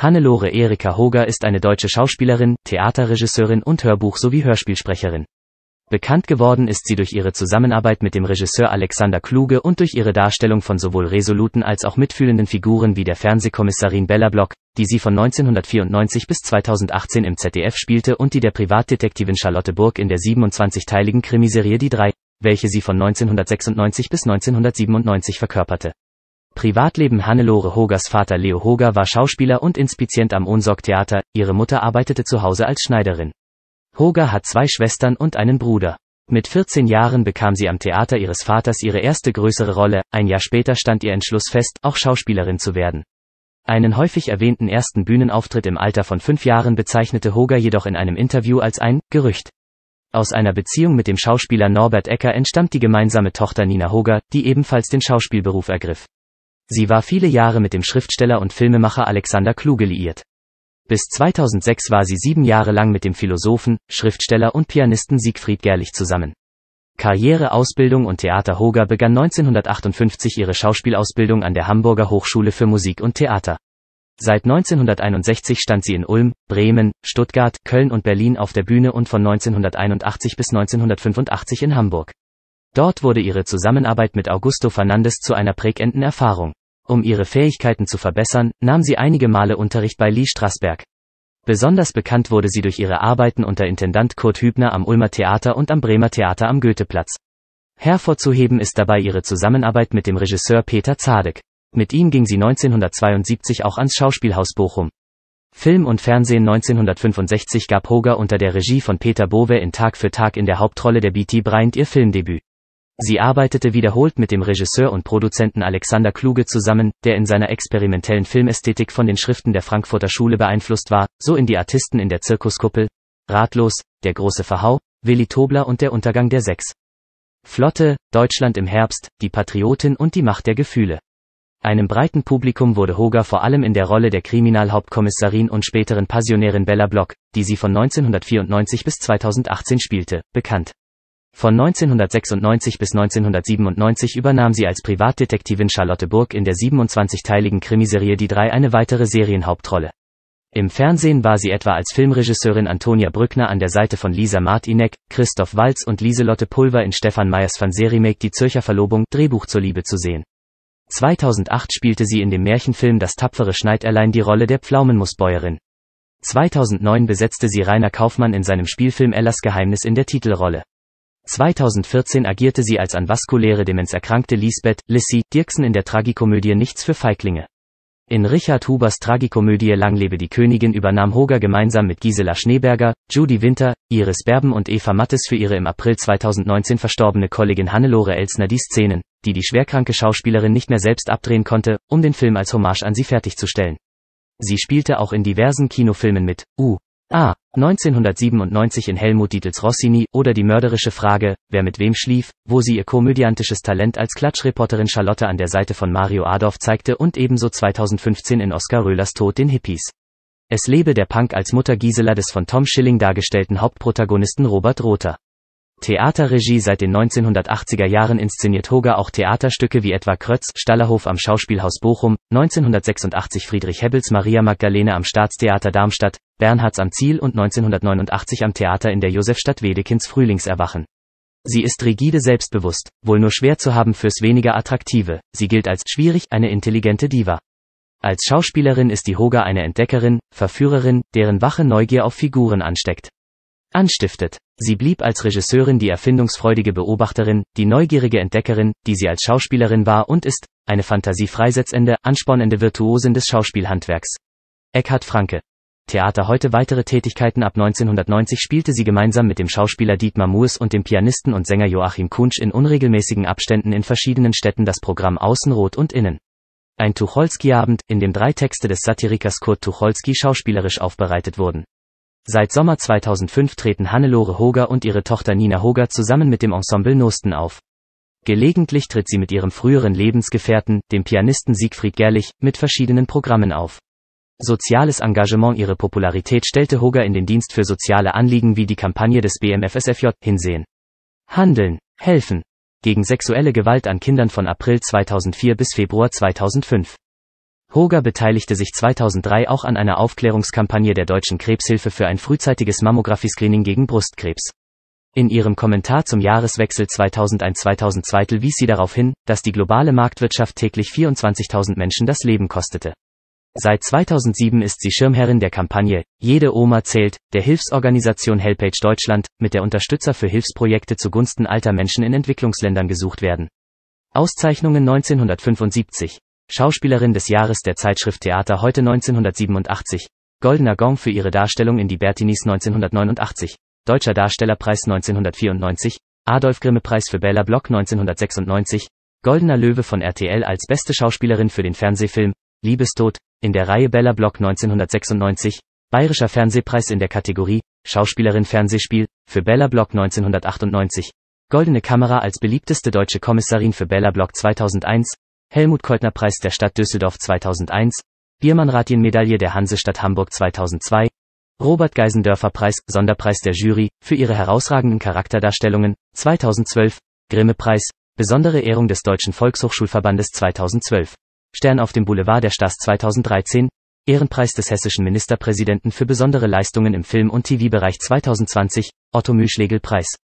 Hannelore Erika Hoger ist eine deutsche Schauspielerin, Theaterregisseurin und Hörbuch- sowie Hörspielsprecherin. Bekannt geworden ist sie durch ihre Zusammenarbeit mit dem Regisseur Alexander Kluge und durch ihre Darstellung von sowohl resoluten als auch mitfühlenden Figuren wie der Fernsehkommissarin Bella Block, die sie von 1994 bis 2018 im ZDF spielte und die der Privatdetektivin Charlotte Burg in der 27-teiligen Krimiserie Die Drei, welche sie von 1996 bis 1997 verkörperte. Privatleben Hannelore Hogers Vater Leo Hoger war Schauspieler und Inspizient am Unsorg Theater, ihre Mutter arbeitete zu Hause als Schneiderin. Hoger hat zwei Schwestern und einen Bruder. Mit 14 Jahren bekam sie am Theater ihres Vaters ihre erste größere Rolle, ein Jahr später stand ihr Entschluss fest, auch Schauspielerin zu werden. Einen häufig erwähnten ersten Bühnenauftritt im Alter von fünf Jahren bezeichnete Hoger jedoch in einem Interview als ein Gerücht. Aus einer Beziehung mit dem Schauspieler Norbert Ecker entstammt die gemeinsame Tochter Nina Hoger, die ebenfalls den Schauspielberuf ergriff. Sie war viele Jahre mit dem Schriftsteller und Filmemacher Alexander Kluge liiert. Bis 2006 war sie sieben Jahre lang mit dem Philosophen, Schriftsteller und Pianisten Siegfried Gerlich zusammen. Karriere, Ausbildung und Theater Hoger begann 1958 ihre Schauspielausbildung an der Hamburger Hochschule für Musik und Theater. Seit 1961 stand sie in Ulm, Bremen, Stuttgart, Köln und Berlin auf der Bühne und von 1981 bis 1985 in Hamburg. Dort wurde ihre Zusammenarbeit mit Augusto Fernandes zu einer prägenden Erfahrung. Um ihre Fähigkeiten zu verbessern, nahm sie einige Male Unterricht bei Lee Strasberg. Besonders bekannt wurde sie durch ihre Arbeiten unter Intendant Kurt Hübner am Ulmer Theater und am Bremer Theater am Goetheplatz. Hervorzuheben ist dabei ihre Zusammenarbeit mit dem Regisseur Peter Zadek. Mit ihm ging sie 1972 auch ans Schauspielhaus Bochum. Film und Fernsehen 1965 gab Hoger unter der Regie von Peter Bowe in Tag für Tag in der Hauptrolle der BT Bryant ihr Filmdebüt. Sie arbeitete wiederholt mit dem Regisseur und Produzenten Alexander Kluge zusammen, der in seiner experimentellen Filmästhetik von den Schriften der Frankfurter Schule beeinflusst war, so in die Artisten in der Zirkuskuppel, Ratlos, Der große Verhau, Willi Tobler und Der Untergang der Sechs. Flotte, Deutschland im Herbst, Die Patriotin und die Macht der Gefühle. Einem breiten Publikum wurde Hoger vor allem in der Rolle der Kriminalhauptkommissarin und späteren Passionärin Bella Block, die sie von 1994 bis 2018 spielte, bekannt. Von 1996 bis 1997 übernahm sie als Privatdetektivin Charlotte Burg in der 27-teiligen Krimiserie Die Drei eine weitere Serienhauptrolle. Im Fernsehen war sie etwa als Filmregisseurin Antonia Brückner an der Seite von Lisa Martinek, Christoph Walz und Lieselotte Pulver in Stefan Meyers Fernsehremake Die Zürcher Verlobung Drehbuch zur Liebe zu sehen. 2008 spielte sie in dem Märchenfilm Das tapfere Schneiderlein die Rolle der Pflaumenmusbäuerin. 2009 besetzte sie Rainer Kaufmann in seinem Spielfilm Ellas Geheimnis in der Titelrolle. 2014 agierte sie als an vaskuläre Demenz erkrankte Lisbeth, Lissy, Dirksen in der Tragikomödie Nichts für Feiglinge. In Richard Hubers Tragikomödie Lang lebe die Königin übernahm Hoger gemeinsam mit Gisela Schneeberger, Judy Winter, Iris Berben und Eva Mattes für ihre im April 2019 verstorbene Kollegin Hannelore Elsner die Szenen, die die schwerkranke Schauspielerin nicht mehr selbst abdrehen konnte, um den Film als Hommage an sie fertigzustellen. Sie spielte auch in diversen Kinofilmen mit, U, A. 1997 in Helmut Dietels Rossini oder die mörderische Frage, wer mit wem schlief, wo sie ihr komödiantisches Talent als Klatschreporterin Charlotte an der Seite von Mario Adorf zeigte und ebenso 2015 in Oskar Röhlers Tod den Hippies. Es lebe der Punk als Mutter Gisela des von Tom Schilling dargestellten Hauptprotagonisten Robert Rother. Theaterregie seit den 1980er Jahren inszeniert Hoger auch Theaterstücke wie etwa Krötz, Stallerhof am Schauspielhaus Bochum, 1986 Friedrich Hebbels Maria Magdalene am Staatstheater Darmstadt, Bernhards am Ziel und 1989 am Theater in der Josefstadt Wedekins Frühlingserwachen. Sie ist rigide selbstbewusst, wohl nur schwer zu haben fürs weniger attraktive, sie gilt als schwierig, eine intelligente Diva. Als Schauspielerin ist die Hoga eine Entdeckerin, Verführerin, deren wache Neugier auf Figuren ansteckt. Anstiftet. Sie blieb als Regisseurin die erfindungsfreudige Beobachterin, die neugierige Entdeckerin, die sie als Schauspielerin war und ist, eine fantasiefreisetzende, anspornende Virtuosin des Schauspielhandwerks. Eckhard Franke. Theater heute weitere Tätigkeiten ab 1990 spielte sie gemeinsam mit dem Schauspieler Dietmar Moos und dem Pianisten und Sänger Joachim Kunsch in unregelmäßigen Abständen in verschiedenen Städten das Programm Außenrot und Innen. Ein Tucholsky-Abend, in dem drei Texte des Satirikers Kurt Tucholsky schauspielerisch aufbereitet wurden. Seit Sommer 2005 treten Hannelore Hoger und ihre Tochter Nina Hoger zusammen mit dem Ensemble Nosten auf. Gelegentlich tritt sie mit ihrem früheren Lebensgefährten, dem Pianisten Siegfried Gerlich, mit verschiedenen Programmen auf. Soziales Engagement Ihre Popularität stellte Hoger in den Dienst für soziale Anliegen wie die Kampagne des BMFSFJ hinsehen. Handeln, helfen. Gegen sexuelle Gewalt an Kindern von April 2004 bis Februar 2005. Hoger beteiligte sich 2003 auch an einer Aufklärungskampagne der Deutschen Krebshilfe für ein frühzeitiges Mammographie-Screening gegen Brustkrebs. In ihrem Kommentar zum Jahreswechsel 2001-2002 wies sie darauf hin, dass die globale Marktwirtschaft täglich 24.000 Menschen das Leben kostete. Seit 2007 ist sie Schirmherrin der Kampagne Jede Oma zählt, der Hilfsorganisation Helpage Deutschland, mit der Unterstützer für Hilfsprojekte zugunsten alter Menschen in Entwicklungsländern gesucht werden. Auszeichnungen 1975. Schauspielerin des Jahres der Zeitschrift Theater heute 1987. Goldener Gong für ihre Darstellung in Die Bertinis 1989. Deutscher Darstellerpreis 1994. Adolf Grimme Preis für Bella Block 1996. Goldener Löwe von RTL als beste Schauspielerin für den Fernsehfilm Liebestod, in der Reihe Bella Block 1996, Bayerischer Fernsehpreis in der Kategorie Schauspielerin Fernsehspiel für Bella Block 1998, Goldene Kamera als beliebteste deutsche Kommissarin für Bella Block 2001, Helmut Keutner Preis der Stadt Düsseldorf 2001, Biermann Ratien Medaille der Hansestadt Hamburg 2002, Robert Geisendörfer Preis, Sonderpreis der Jury, für ihre herausragenden Charakterdarstellungen, 2012, Grimme Preis, besondere Ehrung des Deutschen Volkshochschulverbandes 2012. Stern auf dem Boulevard der Stars 2013, Ehrenpreis des hessischen Ministerpräsidenten für besondere Leistungen im Film- und TV-Bereich 2020, Otto Müschlegel-Preis.